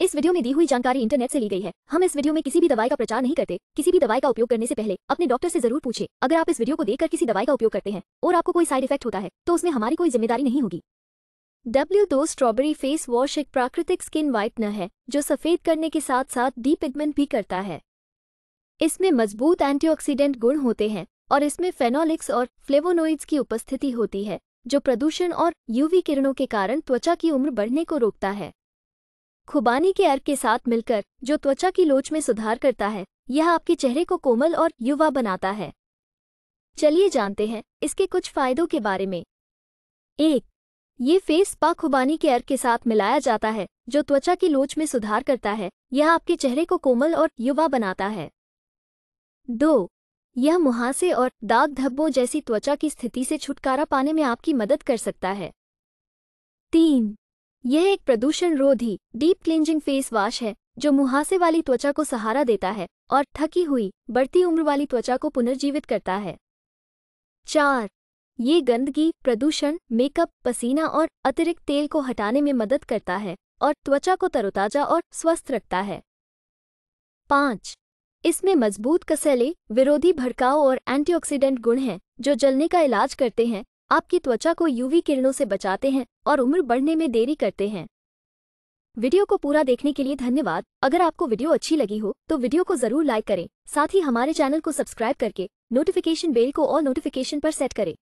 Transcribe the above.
इस वीडियो में दी हुई जानकारी इंटरनेट से ली गई है हम इस वीडियो में किसी भी दवाई का प्रचार नहीं करते किसी भी दवाई का उपयोग करने से पहले अपने डॉक्टर से जरूर पूछे अगर आप इस वीडियो को देखकर किसी दवाई का उपयोग करते हैं और आपको कोई साइड इफेक्ट होता है तो उसमें हमारी कोई जिम्मेदारी नहीं होगी डब्ल्यू दो स्ट्रॉबेरी फेस वॉश एक प्राकृतिक स्किन व्हाइटनर है जो सफेद करने के साथ साथ डी पिगमेंट भी करता है इसमें मजबूत एंटीऑक्सीडेंट गुण होते हैं और इसमें फेनोलिक्स और फ्लेवोनोइड्स की उपस्थिति होती है जो प्रदूषण और यूवी किरणों के कारण त्वचा की उम्र बढ़ने को रोकता है खुबानी के अर्क के साथ मिलकर जो त्वचा की लोच में सुधार करता है यह आपके चेहरे को कोमल और युवा बनाता है चलिए जानते हैं इसके कुछ फायदों के बारे में एक ये फेस पा खुबानी के अर्क के साथ मिलाया जाता है जो त्वचा की लोच में सुधार करता है यह आपके चेहरे को कोमल और युवा बनाता है दो यह मुहासे और दाग धब्बों जैसी त्वचा की स्थिति से छुटकारा पाने में आपकी मदद कर सकता है तीन यह एक प्रदूषण रोधी डीप क्लिंजिंग फेस वॉश है जो मुहासे वाली त्वचा को सहारा देता है और थकी हुई बढ़ती उम्र वाली त्वचा को पुनर्जीवित करता है चार ये गंदगी प्रदूषण मेकअप पसीना और अतिरिक्त तेल को हटाने में मदद करता है और त्वचा को तरोताजा और स्वस्थ रखता है पाँच इसमें मजबूत कसैले विरोधी भड़काव और एंटीऑक्सीडेंट गुण हैं जो जलने का इलाज करते हैं आपकी त्वचा को यूवी किरणों से बचाते हैं और उम्र बढ़ने में देरी करते हैं वीडियो को पूरा देखने के लिए धन्यवाद अगर आपको वीडियो अच्छी लगी हो तो वीडियो को जरूर लाइक करें साथ ही हमारे चैनल को सब्सक्राइब करके नोटिफिकेशन बेल को और नोटिफिकेशन पर सेट करें